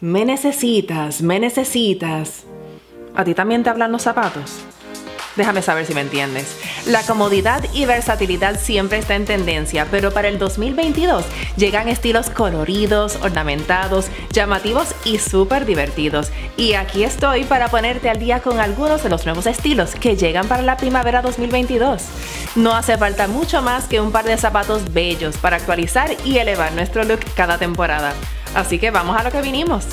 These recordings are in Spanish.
me necesitas, me necesitas. ¿A ti también te hablan los zapatos? Déjame saber si me entiendes. La comodidad y versatilidad siempre está en tendencia, pero para el 2022 llegan estilos coloridos, ornamentados, llamativos y súper divertidos. Y aquí estoy para ponerte al día con algunos de los nuevos estilos que llegan para la primavera 2022. No hace falta mucho más que un par de zapatos bellos para actualizar y elevar nuestro look cada temporada. Así que vamos a lo que vinimos.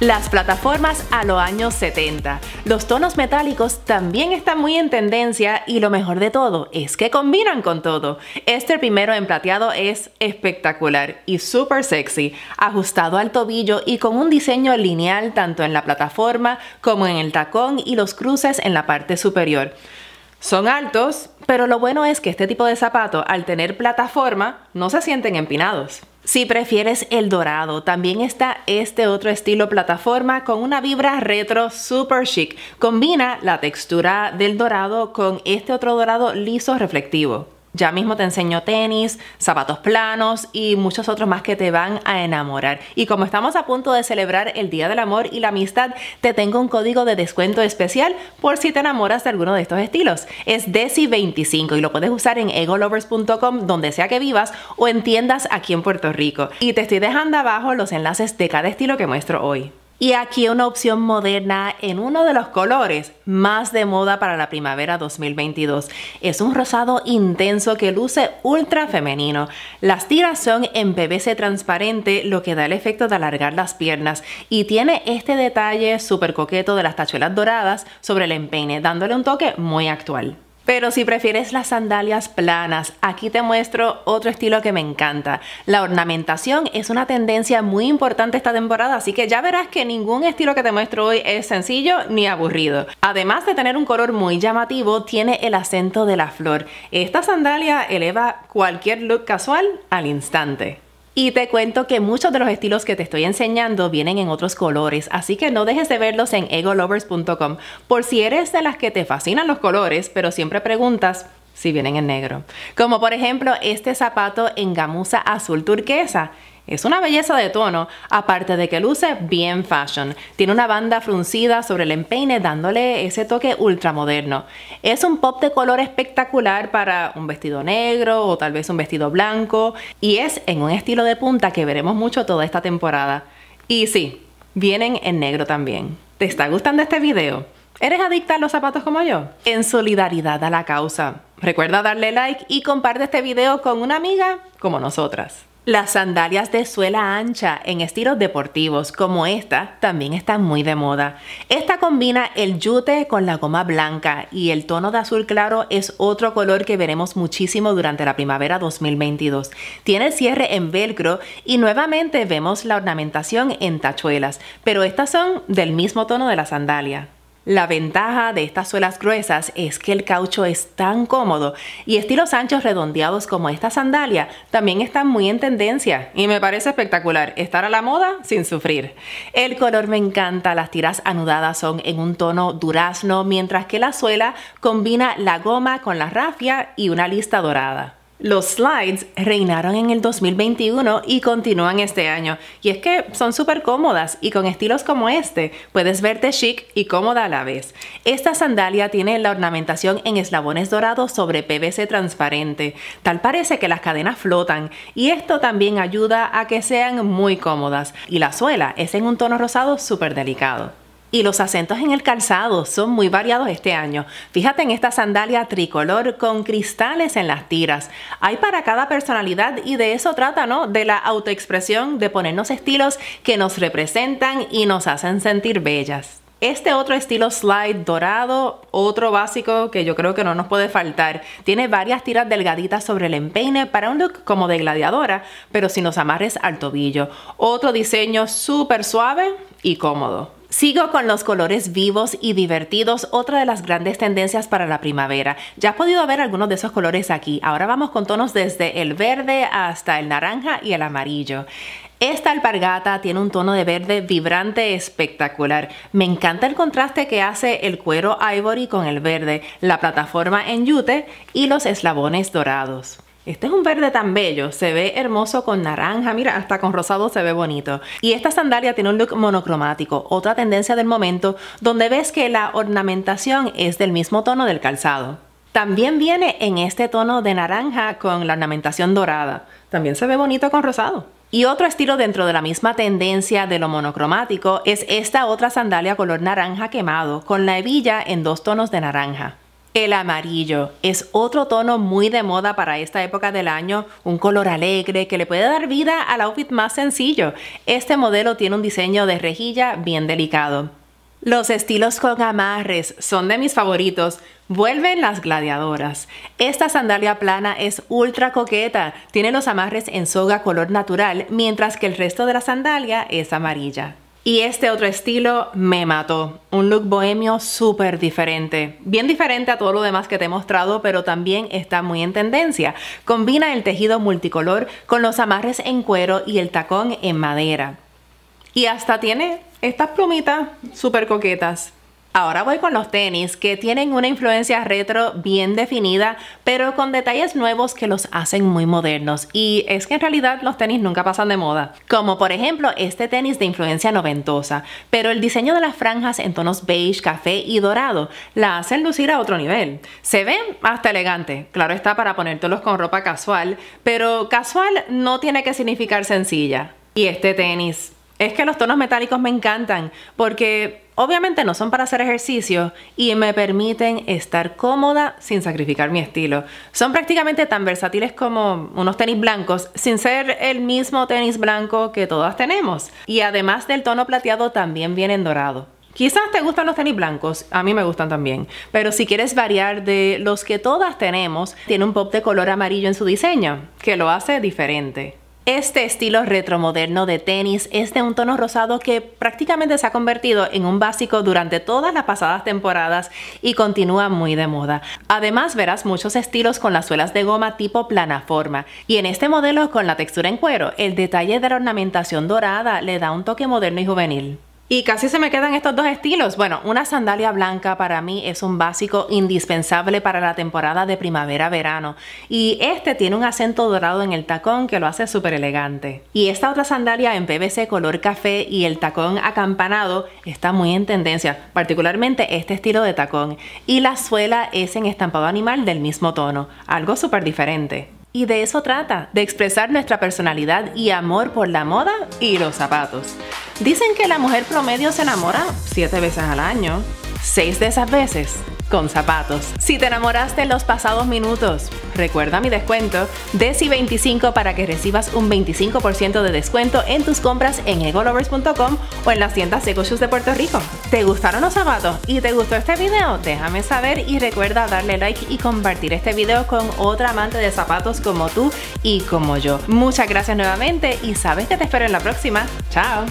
Las plataformas a los años 70. Los tonos metálicos también están muy en tendencia y lo mejor de todo es que combinan con todo. Este primero en plateado es espectacular y súper sexy, ajustado al tobillo y con un diseño lineal tanto en la plataforma como en el tacón y los cruces en la parte superior. Son altos, pero lo bueno es que este tipo de zapato, al tener plataforma, no se sienten empinados si prefieres el dorado. También está este otro estilo plataforma con una vibra retro super chic. Combina la textura del dorado con este otro dorado liso reflectivo. Ya mismo te enseño tenis, zapatos planos y muchos otros más que te van a enamorar. Y como estamos a punto de celebrar el Día del Amor y la Amistad, te tengo un código de descuento especial por si te enamoras de alguno de estos estilos. Es desi 25 y lo puedes usar en egolovers.com donde sea que vivas o en tiendas aquí en Puerto Rico. Y te estoy dejando abajo los enlaces de cada estilo que muestro hoy. Y aquí una opción moderna en uno de los colores más de moda para la primavera 2022. Es un rosado intenso que luce ultra femenino. Las tiras son en PVC transparente, lo que da el efecto de alargar las piernas y tiene este detalle súper coqueto de las tachuelas doradas sobre el empeine, dándole un toque muy actual. Pero si prefieres las sandalias planas, aquí te muestro otro estilo que me encanta. La ornamentación es una tendencia muy importante esta temporada, así que ya verás que ningún estilo que te muestro hoy es sencillo ni aburrido. Además de tener un color muy llamativo, tiene el acento de la flor. Esta sandalia eleva cualquier look casual al instante. Y te cuento que muchos de los estilos que te estoy enseñando vienen en otros colores, así que no dejes de verlos en egolovers.com por si eres de las que te fascinan los colores, pero siempre preguntas si vienen en negro. Como por ejemplo este zapato en gamuza azul turquesa es una belleza de tono, aparte de que luce bien fashion. Tiene una banda fruncida sobre el empeine dándole ese toque ultramoderno. Es un pop de color espectacular para un vestido negro o tal vez un vestido blanco y es en un estilo de punta que veremos mucho toda esta temporada. Y sí, vienen en negro también. ¿Te está gustando este video? ¿Eres adicta a los zapatos como yo? En solidaridad a la causa. Recuerda darle like y comparte este video con una amiga como nosotras. Las sandalias de suela ancha en estilos deportivos como esta también están muy de moda. Esta combina el yute con la goma blanca y el tono de azul claro es otro color que veremos muchísimo durante la primavera 2022. Tiene cierre en velcro y nuevamente vemos la ornamentación en tachuelas, pero estas son del mismo tono de la sandalia. La ventaja de estas suelas gruesas es que el caucho es tan cómodo y estilos anchos redondeados como esta sandalia también están muy en tendencia y me parece espectacular estar a la moda sin sufrir. El color me encanta, las tiras anudadas son en un tono durazno mientras que la suela combina la goma con la rafia y una lista dorada. Los slides reinaron en el 2021 y continúan este año. Y es que son súper cómodas y con estilos como este puedes verte chic y cómoda a la vez. Esta sandalia tiene la ornamentación en eslabones dorados sobre PVC transparente. Tal parece que las cadenas flotan y esto también ayuda a que sean muy cómodas. Y la suela es en un tono rosado súper delicado y los acentos en el calzado son muy variados este año. Fíjate en esta sandalia tricolor con cristales en las tiras. Hay para cada personalidad y de eso trata, ¿no? De la autoexpresión, de ponernos estilos que nos representan y nos hacen sentir bellas. Este otro estilo slide dorado, otro básico que yo creo que no nos puede faltar, tiene varias tiras delgaditas sobre el empeine para un look como de gladiadora, pero sin los amarres al tobillo. Otro diseño súper suave y cómodo. Sigo con los colores vivos y divertidos, otra de las grandes tendencias para la primavera. Ya has podido ver algunos de esos colores aquí. Ahora vamos con tonos desde el verde hasta el naranja y el amarillo. Esta alpargata tiene un tono de verde vibrante espectacular. Me encanta el contraste que hace el cuero ivory con el verde, la plataforma en yute y los eslabones dorados. Este es un verde tan bello, se ve hermoso con naranja, mira, hasta con rosado se ve bonito. Y esta sandalia tiene un look monocromático, otra tendencia del momento, donde ves que la ornamentación es del mismo tono del calzado. También viene en este tono de naranja con la ornamentación dorada. También se ve bonito con rosado. Y otro estilo dentro de la misma tendencia de lo monocromático es esta otra sandalia color naranja quemado, con la hebilla en dos tonos de naranja. El amarillo es otro tono muy de moda para esta época del año, un color alegre que le puede dar vida al outfit más sencillo. Este modelo tiene un diseño de rejilla bien delicado. Los estilos con amarres son de mis favoritos. Vuelven las gladiadoras. Esta sandalia plana es ultra coqueta, tiene los amarres en soga color natural, mientras que el resto de la sandalia es amarilla. Y este otro estilo me mató. Un look bohemio súper diferente. Bien diferente a todo lo demás que te he mostrado, pero también está muy en tendencia. Combina el tejido multicolor con los amarres en cuero y el tacón en madera. Y hasta tiene estas plumitas súper coquetas. Ahora voy con los tenis, que tienen una influencia retro bien definida, pero con detalles nuevos que los hacen muy modernos. Y es que en realidad los tenis nunca pasan de moda. Como por ejemplo este tenis de influencia noventosa, pero el diseño de las franjas en tonos beige, café y dorado la hacen lucir a otro nivel. Se ven hasta elegante, claro está para ponértelos con ropa casual, pero casual no tiene que significar sencilla. Y este tenis, es que los tonos metálicos me encantan porque obviamente no son para hacer ejercicio y me permiten estar cómoda sin sacrificar mi estilo. Son prácticamente tan versátiles como unos tenis blancos sin ser el mismo tenis blanco que todas tenemos. Y además del tono plateado también vienen dorado. Quizás te gustan los tenis blancos, a mí me gustan también, pero si quieres variar de los que todas tenemos, tiene un pop de color amarillo en su diseño, que lo hace diferente. Este estilo retromoderno de tenis es de un tono rosado que prácticamente se ha convertido en un básico durante todas las pasadas temporadas y continúa muy de moda. Además verás muchos estilos con las suelas de goma tipo planaforma y en este modelo con la textura en cuero, el detalle de la ornamentación dorada le da un toque moderno y juvenil. Y casi se me quedan estos dos estilos. Bueno, una sandalia blanca para mí es un básico indispensable para la temporada de primavera-verano. Y este tiene un acento dorado en el tacón que lo hace súper elegante. Y esta otra sandalia en PVC color café y el tacón acampanado está muy en tendencia, particularmente este estilo de tacón. Y la suela es en estampado animal del mismo tono, algo súper diferente. Y de eso trata, de expresar nuestra personalidad y amor por la moda y los zapatos. Dicen que la mujer promedio se enamora siete veces al año, seis de esas veces con zapatos. Si te enamoraste en los pasados minutos, recuerda mi descuento DECI25 para que recibas un 25% de descuento en tus compras en egolovers.com o en las tiendas Shoes de Puerto Rico. ¿Te gustaron los zapatos y te gustó este video? Déjame saber y recuerda darle like y compartir este video con otra amante de zapatos como tú y como yo. Muchas gracias nuevamente y sabes que te espero en la próxima. ¡Chao!